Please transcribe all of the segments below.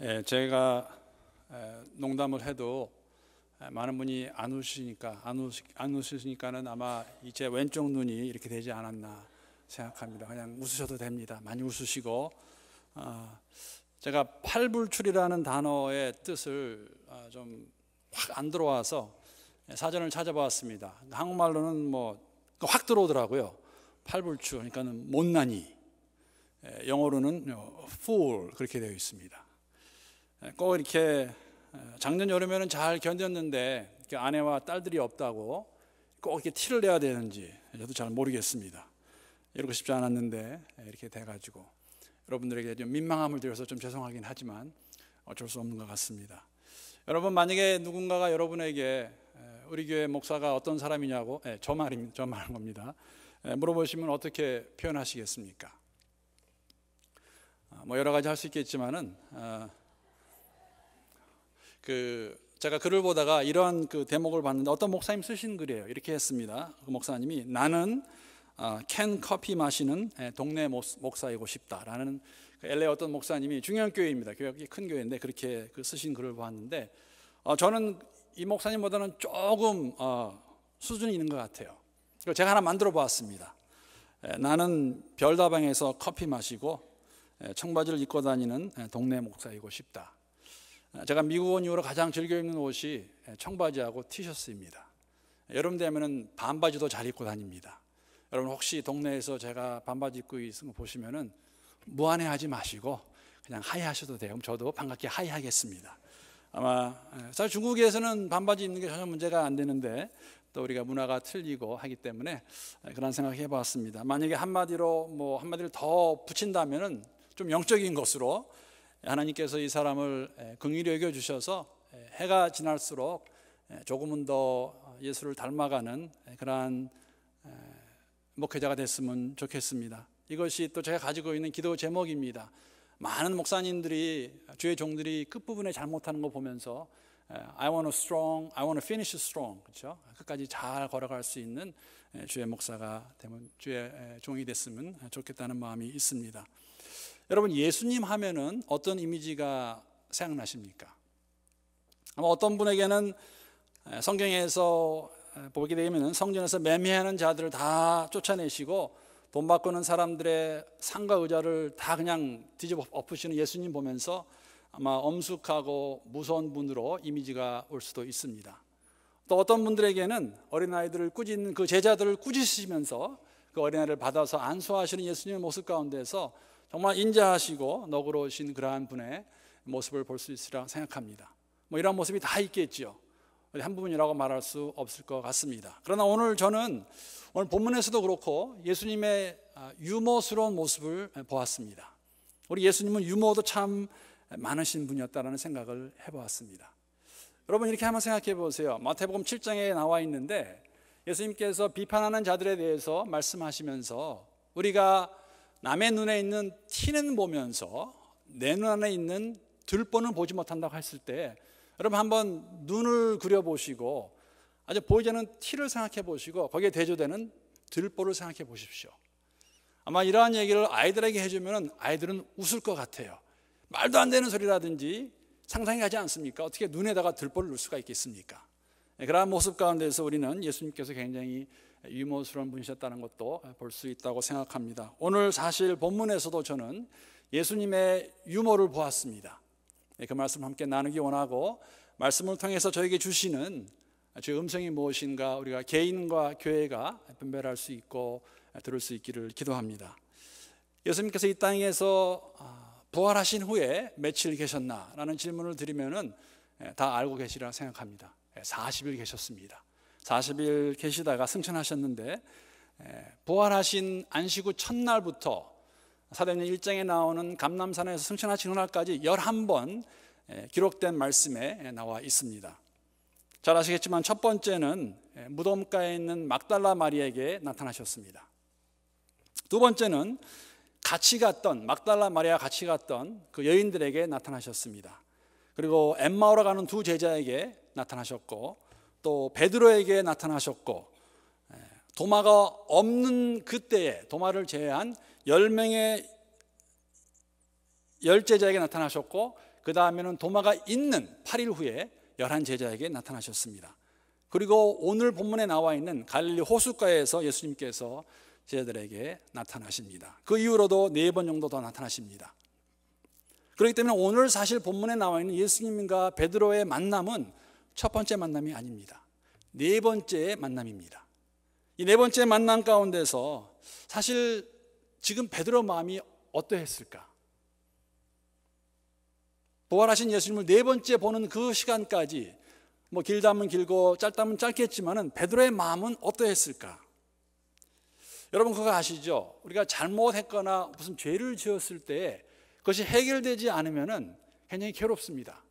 예, 제가 농담을 해도 많은 분이 안 오시니까 안, 오시, 안 오시니까는 아마 이제 왼쪽 눈이 이렇게 되지 않았나 생각합니다. 그냥 웃으셔도 됩니다. 많이 웃으시고 아, 제가 팔불출이라는 단어의 뜻을 아, 좀확 안 들어와서 사전을 찾아봤습니다. 한국말로는 뭐확 그 들어오더라고요. 팔불출 그러니까는 못난이 예, 영어로는 fool 그렇게 되어 있습니다. 꼭 이렇게 어, 작년 여름에는 잘 견뎠는데 그 아내와 딸들이 없다고 꼭 이렇게 티를 내야 되는지 저도 잘 모르겠습니다. 이러고 싶지 않았는데 이렇게 돼가지고 여러분들에게 좀 민망함을 드려서 좀 죄송하긴 하지만 어쩔 수 없는 것 같습니다. 여러분 만약에 누군가가 여러분에게 우리 교회 목사가 어떤 사람이냐고 네, 저 말입니다. 저 말한 겁니다. 물어보시면 어떻게 표현하시겠습니까? 아, 뭐 여러 가지 할 수 있겠지만은. 어, 그 제가 글을 보다가 이러한 그 대목을 봤는데 어떤 목사님 쓰신 글이에요. 이렇게 했습니다. 그 목사님이 나는 아, 캔 커피 마시는 예, 동네 목사이고 싶다라는 LA 그 어떤 목사님이 중요한 교회입니다. 교회 큰 교회인데 그렇게 그 쓰신 글을 봤는데 어, 저는 이 목사님보다는 조금 어, 수준이 있는 것 같아요. 제가 하나 만들어 보았습니다. 예, 나는 별다방에서 커피 마시고 예, 청바지를 입고 다니는 동네 목사이고 싶다. 제가 미국 온 이후로 가장 즐겨 입는 옷이 청바지하고 티셔츠입니다. 여름 되면은 반바지도 잘 입고 다닙니다. 여러분 혹시 동네에서 제가 반바지 입고 있는 거 보시면은 무안해하지 마시고 그냥 하이하셔도 돼요. 그럼 저도 반갑게 하이하겠습니다. 아마 예, 사실 중국에서는 반바지 입는 게 전혀 문제가 안 되는데 또 우리가 문화가 틀리고 하기 때문에 예, 그런 생각해 봤습니다. 만약에 한마디로 뭐 한마디를 더 붙인다면은 좀 영적인 것으로 하나님께서 이 사람을 긍휼히 여겨 주셔서 해가 지날수록 조금은 더 예수를 닮아가는 그러한 목회자가 됐으면 좋겠습니다. 이것이 또 제가 가지고 있는 기도 제목입니다. 많은 목사님들이 주의 종들이 끝부분에 잘못하는 거 보면서 I want to strong, I want to finish strong. 그렇죠? 끝까지 잘 걸어갈 수 있는 주의 목사가 되면 주의 종이 됐으면 좋겠다는 마음이 있습니다. 여러분 예수님 하면은 어떤 이미지가 생각나십니까? 아마 어떤 분에게는 성경에서 보게 되면은 성전에서 매매하는 자들을 다 쫓아내시고 돈 바꾸는 사람들의 상가 의자를 다 그냥 뒤집어 엎으시는 예수님 보면서 아마 엄숙하고 무서운 분으로 이미지가 올 수도 있습니다. 또 어떤 분들에게는 어린아이들을 꾸짖는 그 제자들을 꾸짖으시면서 그 어린아이를 받아서 안수하시는 예수님의 모습 가운데서 정말 인자하시고 너그러우신 그러한 분의 모습을 볼 수 있으리라 생각합니다. 뭐 이런 모습이 다 있겠지요. 한 부분이라고 말할 수 없을 것 같습니다. 그러나 오늘 저는 오늘 본문에서도 그렇고 예수님의 아, 유머스러운 모습을 보았습니다. 우리 예수님은 유머도 참 많으신 분이었다라는 생각을 해보았습니다. 여러분 이렇게 한번 생각해 보세요. 마태복음 7장에 나와 있는데 예수님께서 비판하는 자들에 대해서 말씀하시면서 우리가 남의 눈에 있는 티는 보면서 내 눈 안에 있는 들보는 보지 못한다고 했을 때 여러분 한번 눈을 그려보시고 아주 보이지 않는 티를 생각해 보시고 거기에 대조되는 들보를 생각해 보십시오. 아마 이러한 얘기를 아이들에게 해주면 아이들은 웃을 것 같아요. 말도 안 되는 소리라든지 상상이 가지 않습니까? 어떻게 눈에다가 들보를 넣을 수가 있겠습니까? 네, 그러한 모습 가운데서 우리는 예수님께서 굉장히 유머스러운 분이셨다는 것도 볼 수 있다고 생각합니다. 오늘 사실 본문에서도 저는 예수님의 유머를 보았습니다. 네, 그 말씀 함께 나누기 원하고 말씀을 통해서 저에게 주시는 저 음성이 무엇인가 우리가 개인과 교회가 분별할 수 있고 들을 수 있기를 기도합니다. 예수님께서 이 땅에서 아, 부활하신 후에 며칠 계셨나라는 질문을 드리면은 예, 다 알고 계시라 생각합니다. 40일 예, 계셨습니다. 40일 계시다가 승천하셨는데 부활하신 안식 후 첫날부터 사도행전 1장에 나오는 감남산에서 승천하신 후날까지 11번 기록된 말씀에 나와 있습니다. 잘 아시겠지만 첫 번째는 무덤가에 있는 막달라 마리에게 나타나셨습니다. 두 번째는 같이 갔던 막달라 마리아 같이 갔던 그 여인들에게 나타나셨습니다. 그리고 엠마오라 가는 두 제자에게 나타나셨고 또 베드로에게 나타나셨고 예, 도마가 없는 그때에 도마를 제외한 열명의열 제자에게 나타나셨고 그 다음에는 도마가 있는 8일 후에 열한 제자에게 나타나셨습니다. 그리고 오늘 본문에 나와 있는 갈릴리 호숫가에서 예수님께서 제자들에게 나타나십니다. 그 이후로도 네 번 정도 더 나타나십니다. 그렇기 때문에 오늘 사실 본문에 나와 있는 예수님과 베드로의 만남은 첫 번째 만남이 아닙니다. 네 번째 만남입니다. 이 네 번째 만남 가운데서 사실 지금 베드로 마음이 어떠했을까? 부활하신 예수님을 네 번째 보는 그 시간까지 뭐 길다면 길고 짧다면 짧겠지만은 베드로의 마음은 어떠했을까? 여러분 그거 아시죠? 우리가 잘못했거나 무슨 죄를 지었을 때 그것이 해결되지 않으면은 굉장히 괴롭습니다.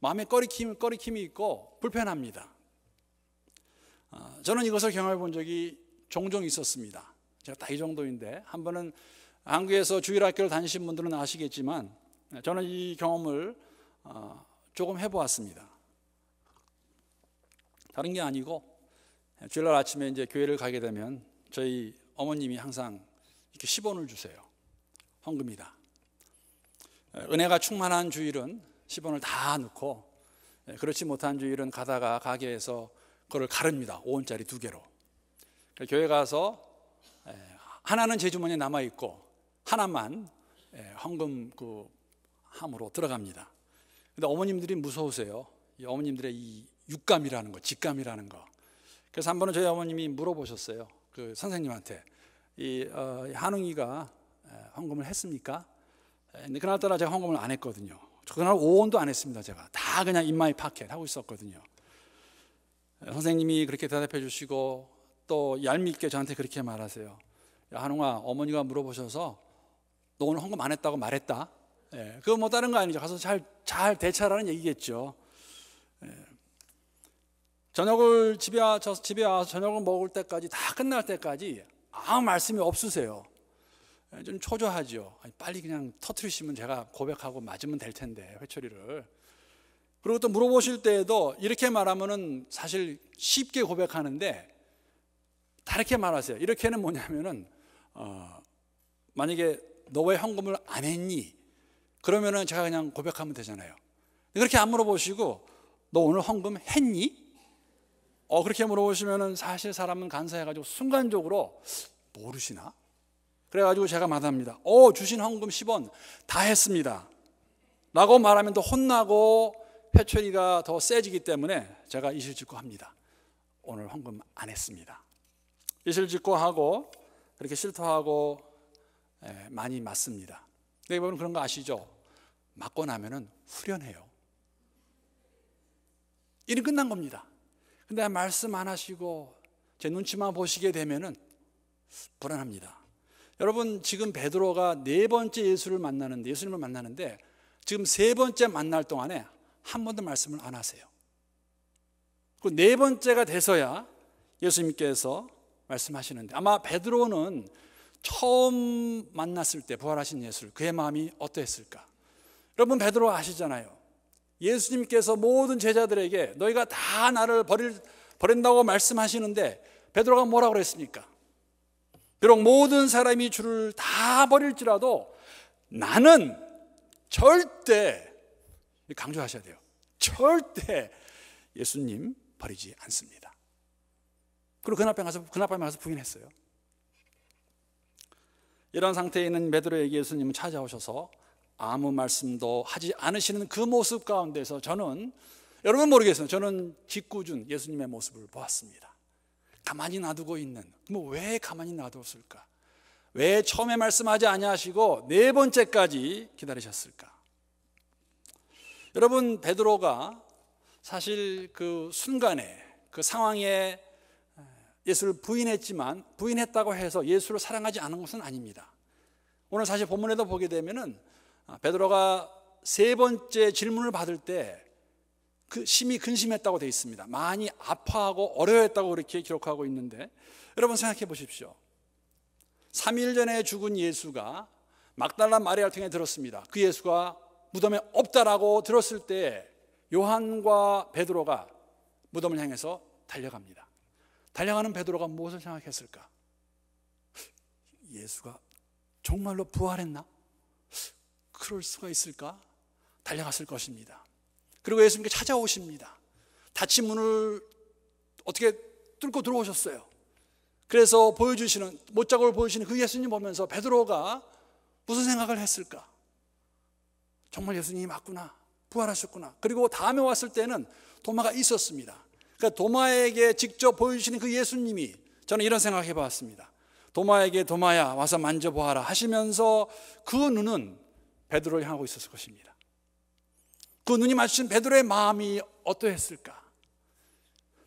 마음에 꺼리킴, 꺼리킴이 있고 불편합니다. 아, 저는 이것을 경험해 본 적이 종종 있었습니다. 제가 다 이 정도인데 한 번은 한국에서 주일학교를 다니신 분들은 아시겠지만 저는 이 경험을 아, 조금 해보았습니다. 다른 게 아니고 주일날 아침에 이제 교회를 가게 되면 저희 어머님이 항상 이렇게 10원을 주세요. 헌금이다. 은혜가 충만한 주일은 10원을 다 넣고 예, 그렇지 못한 주일은 가다가 가게에서 그걸 가릅니다. 5원짜리 두 개로. 교회 가서 예, 하나는 제 주머니에 남아 있고 하나만 예, 황금그 함으로 들어갑니다. 근데 어머님들이 무서우세요. 이 어머님들의 이 육감이라는 거, 직감이라는 거. 그래서 한 번은 저희 어머님이 물어보셨어요. 그 선생님한테 이 어, 한웅이가 황금을 했습니까? 근데 그날따라 제가 황금을안 했거든요. 그날 5원도 안 했습니다. 제가 다 그냥 인마이 파켓 하고 있었거든요. 선생님이 그렇게 대답해 주시고 또 얄밉게 저한테 그렇게 말하세요. 한웅아 어머니가 물어보셔서 너 오늘 헌금 안 했다고 말했다. 예, 그거 뭐 다른 거 아니죠. 가서 잘, 잘 대처라는 하 얘기겠죠. 예. 저녁을 집에 와서, 집에 와서 저녁을 먹을 때까지 다 끝날 때까지 아무 말씀이 없으세요. 좀 초조하죠. 빨리 그냥 터트리시면 제가 고백하고 맞으면 될 텐데 회초리를. 그리고 또 물어보실 때에도 이렇게 말하면은 사실 쉽게 고백하는데 다르게 말하세요. 이렇게는 뭐냐면은 어, 만약에 너 왜 현금을 안 했니? 그러면은 제가 그냥 고백하면 되잖아요. 그렇게 안 물어보시고 너 오늘 헌금 했니? 어 그렇게 물어보시면은 사실 사람은 간사해가지고 순간적으로 모르시나? 그래가지고 제가 마답니다. 오, 어, 주신 헌금 10원 다 했습니다. 라고 말하면 더 혼나고 회초리가 더 세지기 때문에 제가 이실직고 합니다. 오늘 헌금 안 했습니다. 이실직고 하고 그렇게 실토하고 예, 많이 맞습니다. 근데 여러분 그런 거 아시죠? 맞고 나면은 후련해요. 일이 끝난 겁니다. 근데 말씀 안 하시고 제 눈치만 보시게 되면은 불안합니다. 여러분 지금 베드로가 네 번째 예수를 만나는데 예수님을 만나는데 지금 세 번째 만날 동안에 한 번도 말씀을 안 하세요. 그 네 번째가 돼서야 예수님께서 말씀하시는데 아마 베드로는 처음 만났을 때 부활하신 예수를 그의 마음이 어떠했을까? 여러분 베드로 아시잖아요. 예수님께서 모든 제자들에게 너희가 다 나를 버릴 버린다고 말씀하시는데 베드로가 뭐라고 그랬습니까? 비록 모든 사람이 주를 다 버릴지라도 나는 절대 강조하셔야 돼요. 절대 예수님 버리지 않습니다. 그리고 그날밤 가서 그날밤에 가서 부인했어요. 이런 상태에 있는 베드로에게 예수님은 찾아오셔서 아무 말씀도 하지 않으시는 그 모습 가운데서 저는 여러분 모르겠어요. 저는 직구준 예수님의 모습을 보았습니다. 가만히 놔두고 있는 뭐왜 가만히 놔두었을까? 왜 처음에 말씀하지 아니하시고 네 번째까지 기다리셨을까? 여러분 베드로가 사실 그 순간에 그 상황에 예수를 부인했지만 부인했다고 해서 예수를 사랑하지 않은 것은 아닙니다. 오늘 사실 본문에도 보게 되면은 아, 베드로가 세 번째 질문을 받을 때그 심히 근심했다고 되어 있습니다. 많이 아파하고 어려했다고 그렇게 기록하고 있는데 여러분 생각해 보십시오. 3일 전에 죽은 예수가 막달라 마리아를 통해 들었습니다. 그 예수가 무덤에 없다라고 들었을 때 요한과 베드로가 무덤을 향해서 달려갑니다. 달려가는 베드로가 무엇을 생각했을까? 예수가 정말로 부활했나? 그럴 수가 있을까? 달려갔을 것입니다. 그리고 예수님께 찾아오십니다. 닫힌 문을 어떻게 뚫고 들어오셨어요. 그래서 보여주시는 못자국을 보여주시는 그 예수님 보면서 베드로가 무슨 생각을 했을까? 정말 예수님이 맞구나. 부활하셨구나. 그리고 다음에 왔을 때는 도마가 있었습니다. 그러니까 도마에게 직접 보여주시는 그 예수님이 저는 이런 생각해 봤습니다. 도마에게 도마야 와서 만져보아라 하시면서 그 눈은 베드로를 향하고 있었을 것입니다. 그 눈이 마주친 베드로의 마음이 어떠했을까?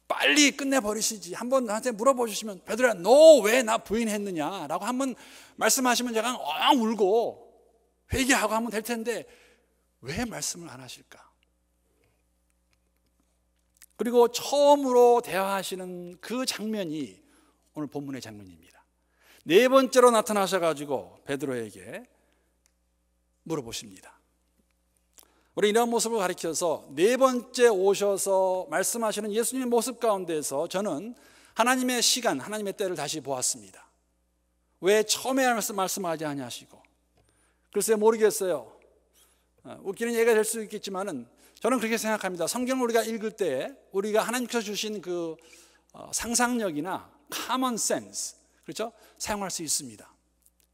빨리 끝내버리시지. 한번 나한테 물어보시면 베드로야 너 왜 나 부인했느냐? 라고 한번 말씀하시면 제가 엉 울고 회개하고 하면 될 텐데 왜 말씀을 안 하실까? 그리고 처음으로 대화하시는 그 장면이 오늘 본문의 장면입니다. 네 번째로 나타나셔가지고 베드로에게 물어보십니다. 우리 이런 모습을 가리켜서 네 번째 오셔서 말씀하시는 예수님의 모습 가운데서 저는 하나님의 시간, 하나님의 때를 다시 보았습니다. 왜 처음에 말씀, 말씀하지 않냐시고. 글쎄 모르겠어요. 어, 웃기는 얘기가 될 수 있겠지만은 저는 그렇게 생각합니다. 성경을 우리가 읽을 때 우리가 하나님께서 주신 그 어, 상상력이나 common sense, 그렇죠? 사용할 수 있습니다.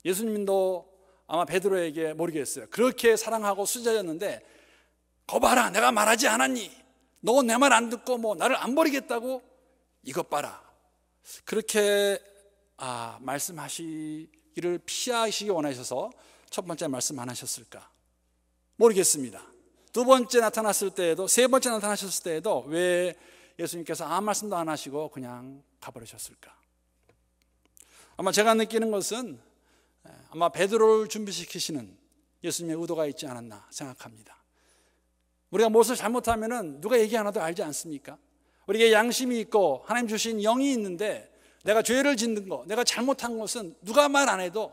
예수님도 아마 베드로에게 모르겠어요. 그렇게 사랑하고 수제였는데 거 봐라 내가 말하지 않았니? 너 내 말 안 듣고 뭐 나를 안 버리겠다고? 이것 봐라 그렇게 아, 말씀하시기를 피하시기 원하셔서 첫 번째 말씀 안 하셨을까? 모르겠습니다. 두 번째 나타났을 때에도 세 번째 나타나셨을 때에도 왜 예수님께서 아무 말씀도 안 하시고 그냥 가버리셨을까? 아마 제가 느끼는 것은 아마 베드로를 준비시키시는 예수님의 의도가 있지 않았나 생각합니다. 우리가 무엇을 잘못하면은 누가 얘기 하나도 알지 않습니까? 우리에게 양심이 있고 하나님 주신 영이 있는데 내가 죄를 짓는 거, 내가 잘못한 것은 누가 말 안 해도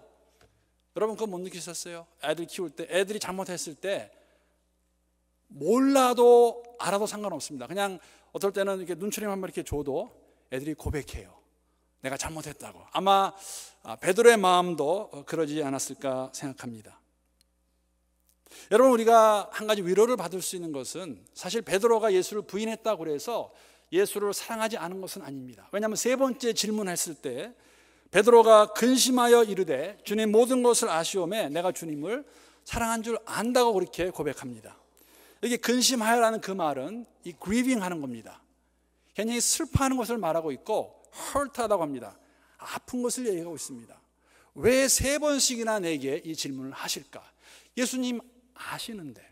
여러분 그거 못 느끼셨어요? 애들 키울 때, 애들이 잘못했을 때 몰라도 알아도 상관없습니다. 그냥 어떨 때는 이렇게 눈초림 한번 이렇게 줘도 애들이 고백해요. 내가 잘못했다고. 아마 아, 베드로의 마음도 그러지 않았을까 생각합니다. 여러분 우리가 한 가지 위로를 받을 수 있는 것은 사실 베드로가 예수를 부인했다고 해서 예수를 사랑하지 않은 것은 아닙니다. 왜냐하면 세 번째 질문했을 때 베드로가 근심하여 이르되 주님 모든 것을 아시오매 내가 주님을 사랑한 줄 안다고 그렇게 고백합니다. 여기 근심하여라는 그 말은 이 grieving 하는 겁니다. 굉장히 슬퍼하는 것을 말하고 있고 hurt하다고 합니다. 아픈 것을 얘기하고 있습니다. 왜 세 번씩이나 내게 이 질문을 하실까? 예수님 아시는데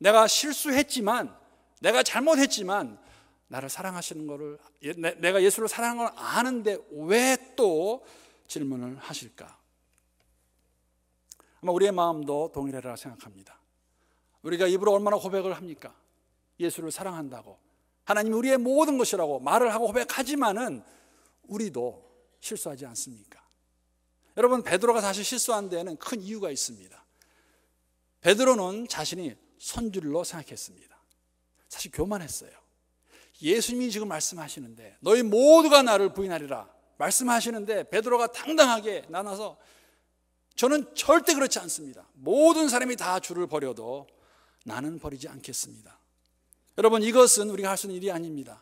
내가 실수했지만 내가 잘못했지만 나를 사랑하시는 것을 예, 내가 예수를 사랑하는 걸 아는데 왜 또 질문을 하실까? 아마 우리의 마음도 동일해라 생각합니다. 우리가 입으로 얼마나 고백을 합니까? 예수를 사랑한다고 하나님 우리의 모든 것이라고 말을 하고 고백하지만은 우리도 실수하지 않습니까? 여러분 베드로가 사실 실수한 데에는 큰 이유가 있습니다. 베드로는 자신이 선줄로 생각했습니다. 사실 교만했어요. 예수님이 지금 말씀하시는데 너희 모두가 나를 부인하리라 말씀하시는데 베드로가 당당하게 나눠서 저는 절대 그렇지 않습니다. 모든 사람이 다 주를 버려도 나는 버리지 않겠습니다. 여러분 이것은 우리가 할 수 있는 일이 아닙니다.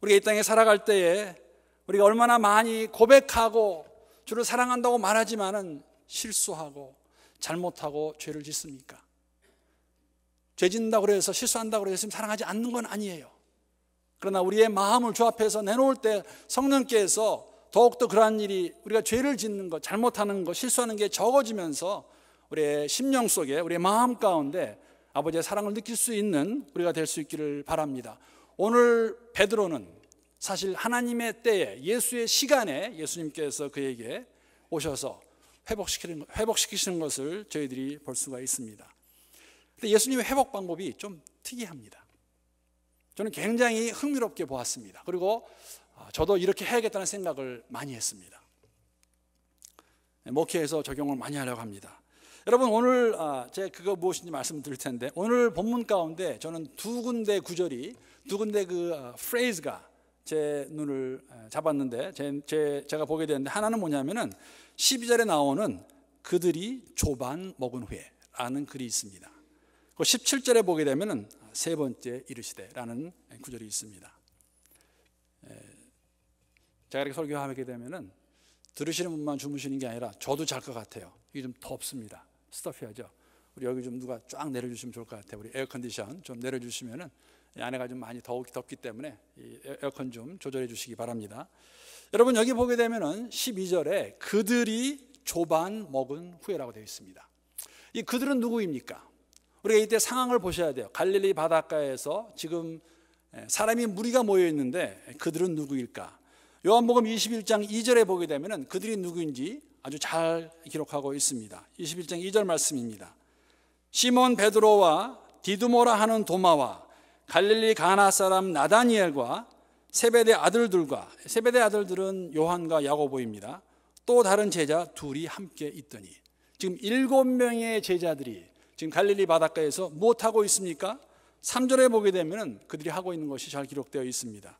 우리가 이 땅에 살아갈 때에 우리가 얼마나 많이 고백하고 주를 사랑한다고 말하지만은 실수하고 잘못하고 죄를 짓습니까? 죄 짓는다고 그서 실수한다고 그서 사랑하지 않는 건 아니에요. 그러나 우리의 마음을 주 앞에서 내놓을 때 성령께서 더욱더 그러한 일이 우리가 죄를 짓는 것, 잘못하는 것, 실수하는 게 적어지면서 우리의 심령 속에, 우리의 마음 가운데 아버지의 사랑을 느낄 수 있는 우리가 될 수 있기를 바랍니다. 오늘 베드로는 사실 하나님의 때에 예수의 시간에 예수님께서 그에게 오셔서 회복시키는, 회복시키시는 것을 저희들이 볼 수가 있습니다. 근데 예수님의 회복 방법이 좀 특이합니다. 저는 굉장히 흥미롭게 보았습니다. 그리고 아, 저도 이렇게 해야겠다는 생각을 많이 했습니다. 네, 목회에서 적용을 많이 하려고 합니다. 여러분 오늘 아, 제 그거 무엇인지 말씀드릴 텐데 오늘 본문 가운데 저는 두 군데 구절이 두 군데 그 프레이즈가 아, 제 눈을 잡았는데 제, 제 제가 보게 되는데 하나는 뭐냐면은 12절에 나오는 그들이 조반 먹은 후에 라는 글이 있습니다. 17절에 그 보게 되면세 번째 이르시되라는 구절이 있습니다. 제가 이렇게 설교하게 되면 들으시는 분만 주무시는 게 아니라 저도 잘 것 같아요. 이게 좀 덥습니다. 스타피하죠. 우리 여기 좀 누가 쫙 내려주시면 좋을 것 같아요. 우리 에어컨디션 좀내려주시면 안에가 좀 많이 덥기 때문에 에어컨 좀 조절해 주시기 바랍니다. 여러분 여기 보게 되면은 12절에 그들이 조반 먹은 후에라고 되어 있습니다. 이 그들은 누구입니까? 우리가 이때 상황을 보셔야 돼요. 갈릴리 바닷가에서 지금 사람이 무리가 모여 있는데 그들은 누구일까? 요한복음 21장 2절에 보게 되면은 그들이 누구인지 아주 잘 기록하고 있습니다. 21장 2절 말씀입니다. 시몬 베드로와 디두모라 하는 도마와 갈릴리 가나 사람 나다니엘과 세베대 아들들과 세베대 아들들은 요한과 야고보입니다. 또 다른 제자 둘이 함께 있더니 지금 일곱 명의 제자들이 지금 갈릴리 바닷가에서 무엇 하고 있습니까? 3절에 보게 되면 그들이 하고 있는 것이 잘 기록되어 있습니다.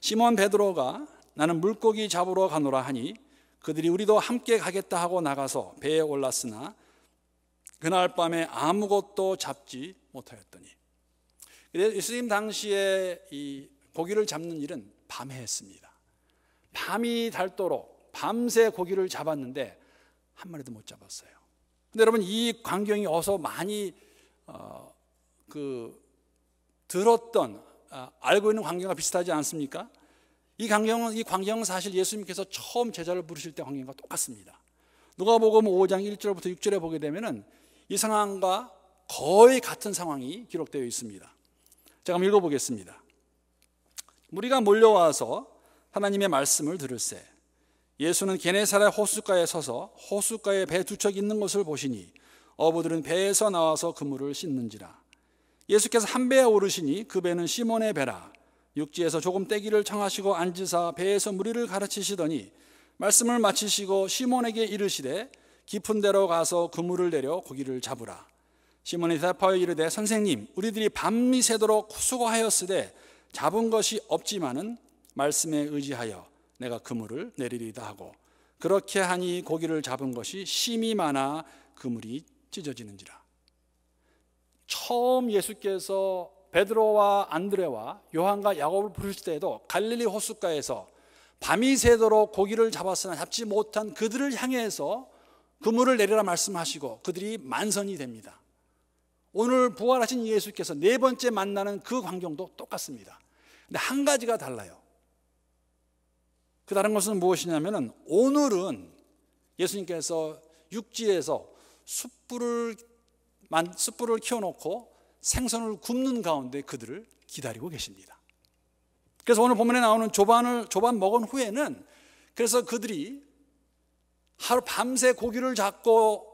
시몬 베드로가 나는 물고기 잡으러 가노라 하니 그들이 우리도 함께 가겠다 하고 나가서 배에 올랐으나 그날 밤에 아무것도 잡지 못하였더니 예수님 당시에 이 고기를 잡는 일은 밤에 했습니다. 밤이 닳도록 밤새 고기를 잡았는데 한 마리도 못 잡았어요. 근데 여러분 이 광경이 어서 많이 어, 그 들었던 아, 알고 있는 광경과 비슷하지 않습니까? 이 광경은 이 광경은 사실 예수님께서 처음 제자를 부르실 때 광경과 똑같습니다. 누가복음 5장 1절부터 6절에 보게 되면은 이 상황과 거의 같은 상황이 기록되어 있습니다. 제가 한번 읽어보겠습니다. 무리가 몰려와서 하나님의 말씀을 들을세 예수는 게네사렛 호숫가에 서서 호숫가에 배두척 있는 것을 보시니 어부들은 배에서 나와서 그물을 씻는지라 예수께서 한 배에 오르시니 그 배는 시몬의 배라 육지에서 조금 떼기를 청하시고 앉으사 배에서 무리를 가르치시더니 말씀을 마치시고 시몬에게 이르시되 깊은 데로 가서 그물을 내려 고기를 잡으라 시몬이 대답여 이르되 선생님 우리들이 밤이 새도록 수고하였으되 잡은 것이 없지만은 말씀에 의지하여 내가 그물을 내리리다 하고 그렇게 하니 고기를 잡은 것이 심이 많아 그물이 찢어지는지라. 처음 예수께서 베드로와 안드레와 요한과 야곱을 부르실 때에도 갈릴리 호숫가에서 밤이 새도록 고기를 잡았으나 잡지 못한 그들을 향해서 그물을 내리라 말씀하시고 그들이 만선이 됩니다. 오늘 부활하신 예수께서 네 번째 만나는 그 광경도 똑같습니다. 근데 한 가지가 달라요. 그 다른 것은 무엇이냐면은 오늘은 예수님께서 육지에서 숯불을 숯불을 키워놓고 생선을 굽는 가운데 그들을 기다리고 계십니다. 그래서 오늘 본문에 나오는 조반을 조반 먹은 후에는 그래서 그들이 하루 밤새 고기를 잡고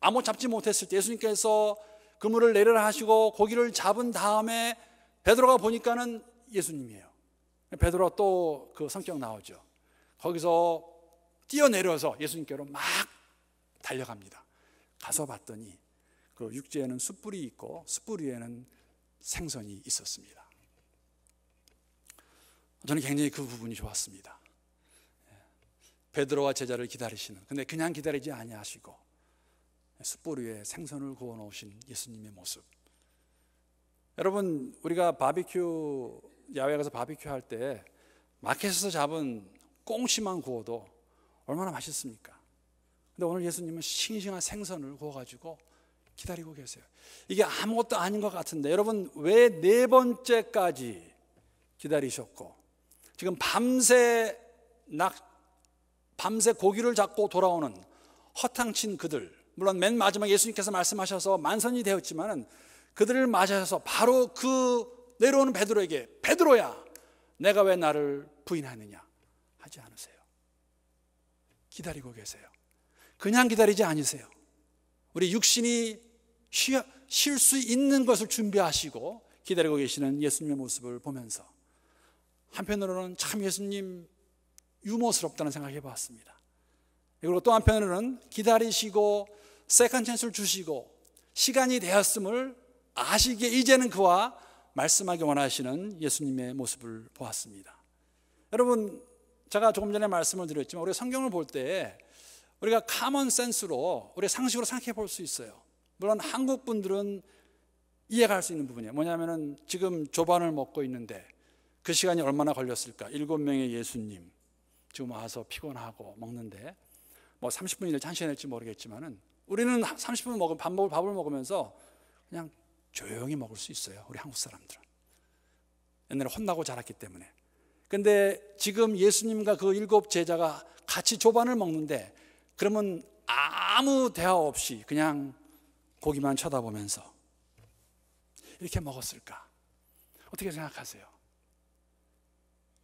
아무 잡지 못했을 때 예수님께서 그물을 내려라 하시고 고기를 잡은 다음에 베드로가 보니까는 예수님이에요. 베드로가 또 그 성격 나오죠. 거기서 뛰어내려서 예수님께로 막 달려갑니다. 가서 봤더니 그 육지에는 숯불이 있고 숯불 위에는 생선이 있었습니다. 저는 굉장히 그 부분이 좋았습니다. 예. 베드로와 제자를 기다리시는 근데 그냥 기다리지 아니하시고 숯불 위에 생선을 구워 놓으신 예수님의 모습. 여러분, 우리가 바비큐 야외 가서 바비큐 할 때 마켓에서 잡은 꽁치만 구워도 얼마나 맛있습니까? 근데 오늘 예수님은 싱싱한 생선을 구워 가지고 기다리고 계세요. 이게 아무것도 아닌 것 같은데 여러분 왜 네 번째까지 기다리셨고 지금 밤새 낙 밤새 고기를 잡고 돌아오는 허탕친 그들 물론 맨마지막 예수님께서 말씀하셔서 만선이 되었지만은 그들을 맞이하셔서 바로 그 내려오는 베드로에게 베드로야 내가 왜 나를 부인하느냐 하지 않으세요. 기다리고 계세요. 그냥 기다리지 않으세요. 우리 육신이 쉴 수 있는 것을 준비하시고 기다리고 계시는 예수님의 모습을 보면서 한편으로는 참 예수님 유머스럽다는 생각해 봤습니다. 그리고 또 한편으로는 기다리시고 세컨 찬스를 주시고 시간이 되었음을 아시기에 이제는 그와 말씀하기 원하시는 예수님의 모습을 보았습니다. 여러분, 제가 조금 전에 말씀을 드렸지만 우리 성경을 볼 때 우리가 카먼 센스로 우리 상식으로 생각해 볼 수 있어요. 물론 한국 분들은 이해할 수 있는 부분이에요. 뭐냐면은 지금 조반을 먹고 있는데 그 시간이 얼마나 걸렸을까? 일곱 명의 예수님 지금 와서 피곤하고 먹는데 뭐 30분이나 1시간 될지 모르겠지만은 우리는 30분 먹은 밥 먹을 밥을 먹으면서 그냥 조용히 먹을 수 있어요. 우리 한국 사람들은 옛날에 혼나고 자랐기 때문에. 근데 지금 예수님과 그 일곱 제자가 같이 조반을 먹는데 그러면 아무 대화 없이 그냥 고기만 쳐다보면서 이렇게 먹었을까? 어떻게 생각하세요?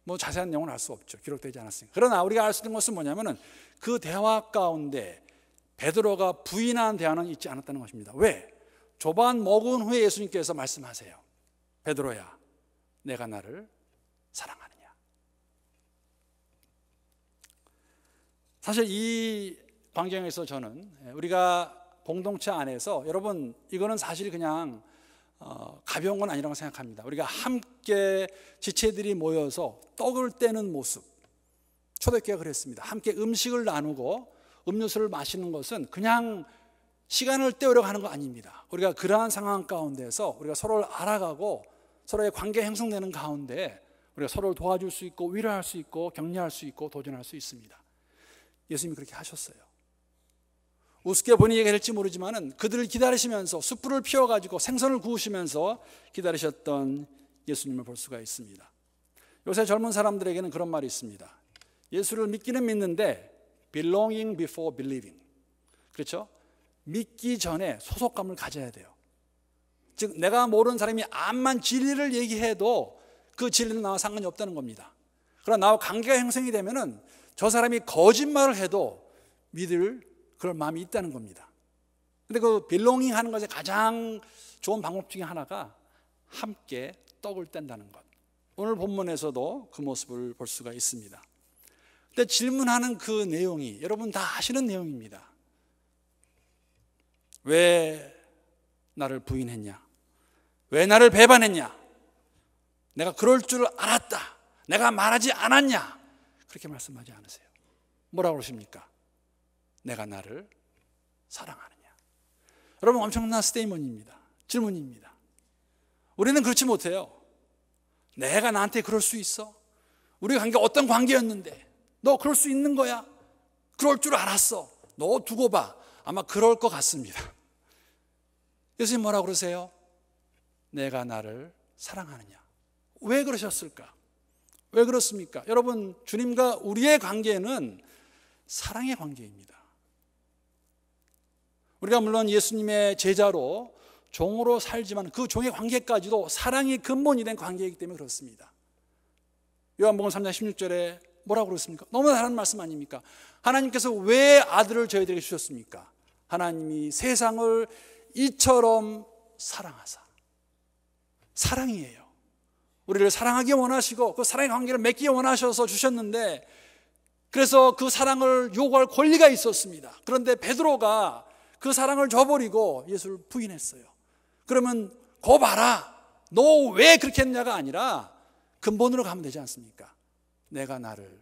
뭐 자세한 내용은 알 수 없죠. 기록되지 않았으니까. 그러나 우리가 알 수 있는 것은 뭐냐면은 그 대화 가운데 베드로가 부인한 대안은 있지 않았다는 것입니다. 왜? 조반 먹은 후에 예수님께서 말씀하세요. 베드로야, 내가 나를 사랑하느냐. 사실 이 광경에서 저는 예, 우리가 공동체 안에서 여러분 이거는 사실 그냥 어, 가벼운 건 아니라고 생각합니다. 우리가 함께 지체들이 모여서 떡을 떼는 모습 초대교회가 그랬습니다. 함께 음식을 나누고 음료수를 마시는 것은 그냥 시간을 때우려고 하는 거 아닙니다. 우리가 그러한 상황 가운데서 우리가 서로를 알아가고 서로의 관계 형성되는 가운데 우리가 서로를 도와줄 수 있고 위로할 수 있고 격려할 수 있고 도전할 수 있습니다. 예수님이 그렇게 하셨어요. 우습게 보니 얘기할지 모르지만 그들을 기다리시면서 숯불을 피워 가지고 생선을 구우시면서 기다리셨던 예수님을 볼 수가 있습니다. 요새 젊은 사람들에게는 그런 말이 있습니다. 예수를 믿기는 믿는데 belonging before believing. 그렇죠? 믿기 전에 소속감을 가져야 돼요. 즉, 내가 모르는 사람이 암만 진리를 얘기해도 그 진리는 나와 상관이 없다는 겁니다. 그러나 나와 관계가 형성이 되면은 저 사람이 거짓말을 해도 믿을 그런 마음이 있다는 겁니다. 근데 그 빌롱잉 하는 것에 가장 좋은 방법 중에 하나가 함께 떡을 뗀다는 것. 오늘 본문에서도 그 모습을 볼 수가 있습니다. 근데 질문하는 그 내용이 여러분 다 아시는 내용입니다. 왜 나를 부인했냐? 왜 나를 배반했냐? 내가 그럴 줄 알았다. 내가 말하지 않았냐? 그렇게 말씀하지 않으세요. 뭐라고 그러십니까? 내가 나를 사랑하느냐? 여러분 엄청난 스테이먼입니다. 질문입니다. 우리는 그렇지 못해요. 내가 나한테 그럴 수 있어? 우리 관계 어떤 관계였는데? 너 그럴 수 있는 거야. 그럴 줄 알았어. 너 두고 봐. 아마 그럴 것 같습니다. 예수님 뭐라 그러세요? 내가 나를 사랑하느냐. 왜 그러셨을까? 왜 그렇습니까? 여러분, 주님과 우리의 관계는 사랑의 관계입니다. 우리가 물론 예수님의 제자로 종으로 살지만 그 종의 관계까지도 사랑이 근본이 된 관계이기 때문에 그렇습니다. 요한복음 3장 16절에 뭐라고 그랬습니까 너무나 다른 말씀 아닙니까? 하나님께서 왜 아들을 저희들에게 주셨습니까? 하나님이 세상을 이처럼 사랑하사. 사랑이에요. 우리를 사랑하기 원하시고 그 사랑의 관계를 맺기 원하셔서 주셨는데 그래서 그 사랑을 요구할 권리가 있었습니다. 그런데 베드로가 그 사랑을 줘버리고 예수를 부인했어요. 그러면 거 봐라. 너 왜 그렇게 했냐가 아니라 근본으로 가면 되지 않습니까? 내가 나를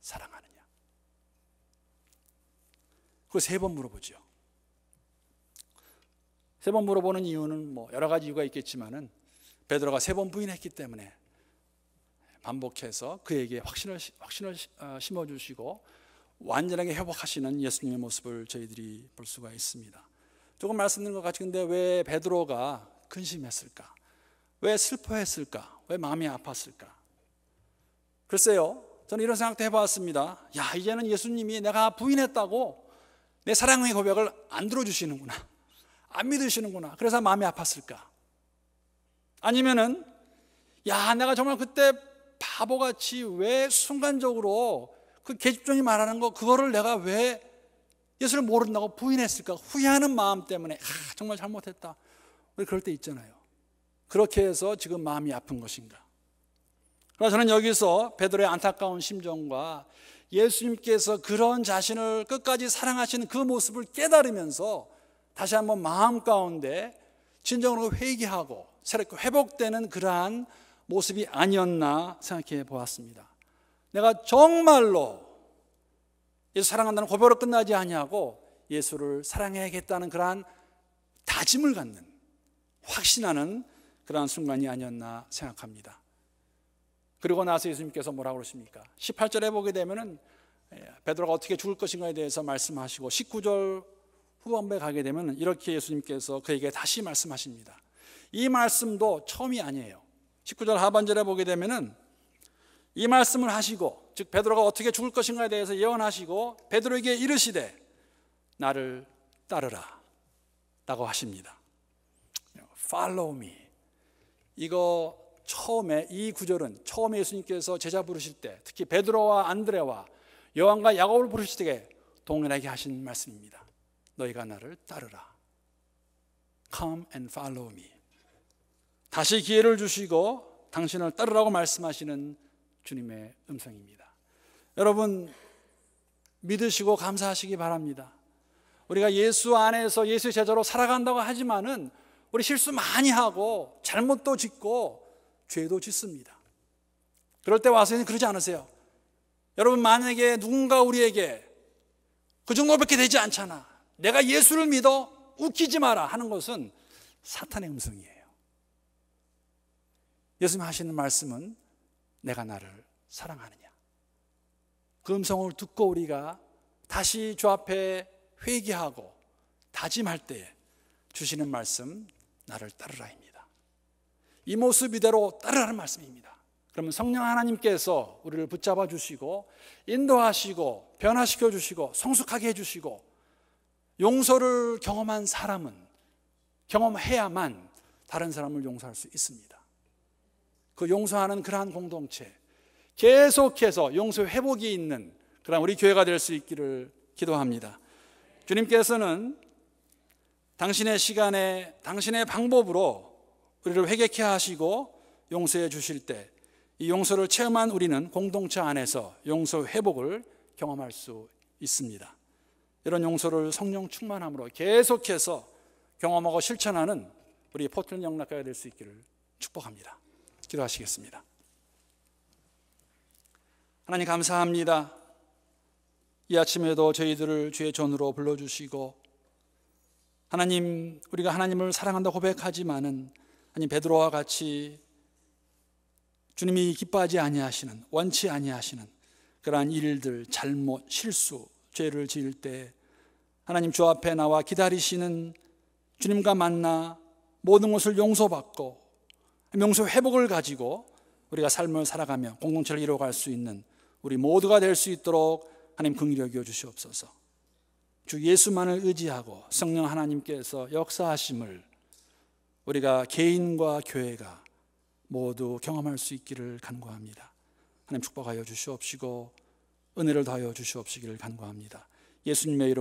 사랑하느냐? 그 세 번 물어보죠. 세 번 물어보는 이유는 뭐 여러 가지 이유가 있겠지만은 베드로가 세 번 부인했기 때문에 반복해서 그에게 확신을 확신을 어, 심어 주시고 완전하게 회복하시는 예수님의 모습을 저희들이 볼 수가 있습니다. 조금 말씀드린 것 같이 근데 왜 베드로가 근심했을까? 왜 슬퍼했을까? 왜 마음이 아팠을까? 글쎄요, 저는 이런 생각도 해봤습니다. 야, 이제는 예수님이 내가 부인했다고 내 사랑의 고백을 안 들어주시는구나. 안 믿으시는구나. 그래서 마음이 아팠을까? 아니면은, 야, 내가 정말 그때 바보같이 왜 순간적으로 그 계집종이 말하는 거, 그거를 내가 왜 예수를 모른다고 부인했을까? 후회하는 마음 때문에, 아, 정말 잘못했다. 그럴 때 있잖아요. 그렇게 해서 지금 마음이 아픈 것인가? 그러나 저는 여기서 베드로의 안타까운 심정과 예수님께서 그런 자신을 끝까지 사랑하시는 그 모습을 깨달으면서 다시 한번 마음 가운데 진정으로 회개하고 새롭게 회복되는 그러한 모습이 아니었나 생각해 보았습니다. 내가 정말로 예수 사랑한다는 고백으로 끝나지 아니하고 예수를 사랑해야겠다는 그러한 다짐을 갖는 확신하는 그러한 순간이 아니었나 생각합니다. 그리고 나서 예수님께서 뭐라고 그러십니까? 18절에 보게 되면은 예, 베드로가 어떻게 죽을 것인가에 대해서 말씀하시고 19절 후반부에 가게 되면 이렇게 예수님께서 그에게 다시 말씀하십니다. 이 말씀도 처음이 아니에요. 19절 하반절에 보게 되면은 이 말씀을 하시고 즉 베드로가 어떻게 죽을 것인가에 대해서 예언하시고 베드로에게 이르시되 나를 따르라 라고 하십니다. Follow me. 이거 처음에 이 구절은 처음에 예수님께서 제자 부르실 때 특히 베드로와 안드레와 여왕과 야곱을 부르실 때 동일하게 하신 말씀입니다. 너희가 나를 따르라. Come and follow me. 다시 기회를 주시고 당신을 따르라고 말씀하시는 주님의 음성입니다. 여러분 믿으시고 감사하시기 바랍니다. 우리가 예수 안에서 예수의 제자로 살아간다고 하지만은 우리 실수 많이 하고 잘못도 짓고 죄도 짓습니다. 그럴 때 와서는 그러지 않으세요. 여러분, 만약에 누군가 우리에게 그 정도밖에 되지 않잖아. 내가 예수를 믿어 웃기지 마라 하는 것은 사탄의 음성이에요. 예수님 하시는 말씀은 내가 나를 사랑하느냐. 그 음성을 듣고 우리가 다시 주 앞에 회개하고 다짐할 때 주시는 말씀 나를 따르라입니다. 이 모습 이대로 따르라는 말씀입니다. 그러면 성령 하나님께서 우리를 붙잡아 주시고 인도하시고 변화시켜 주시고 성숙하게 해 주시고 용서를 경험한 사람은 경험해야만 다른 사람을 용서할 수 있습니다. 그 용서하는 그러한 공동체 계속해서 용서 회복이 있는 그런 우리 교회가 될 수 있기를 기도합니다. 주님께서는 당신의 시간에 당신의 방법으로 우리를 회개케 하시고 용서해 주실 때 이 용서를 체험한 우리는 공동체 안에서 용서 회복을 경험할 수 있습니다. 이런 용서를 성령 충만함으로 계속해서 경험하고 실천하는 우리 포틀 영락가가 될 수 있기를 축복합니다. 기도하시겠습니다. 하나님 감사합니다. 이 아침에도 저희들을 주의 전으로 불러주시고 하나님 우리가 하나님을 사랑한다 고백하지만은 아니 베드로와 같이 주님이 기뻐하지 아니하시는 원치 아니하시는 그러한 일들 잘못 실수 죄를 지을 때 하나님 주 앞에 나와 기다리시는 주님과 만나 모든 것을 용서받고 명소 회복을 가지고 우리가 삶을 살아가며 공동체를 이뤄갈 수 있는 우리 모두가 될 수 있도록 하나님 긍휼히 여겨 주시옵소서. 주 예수만을 의지하고 성령 하나님께서 역사하심을 우리가 개인과 교회가 모두 경험할 수 있기를 간구합니다. 하나님 축복하여 주시옵시고 은혜를 더하여 주시옵시기를 간구합니다. 예수님의 이름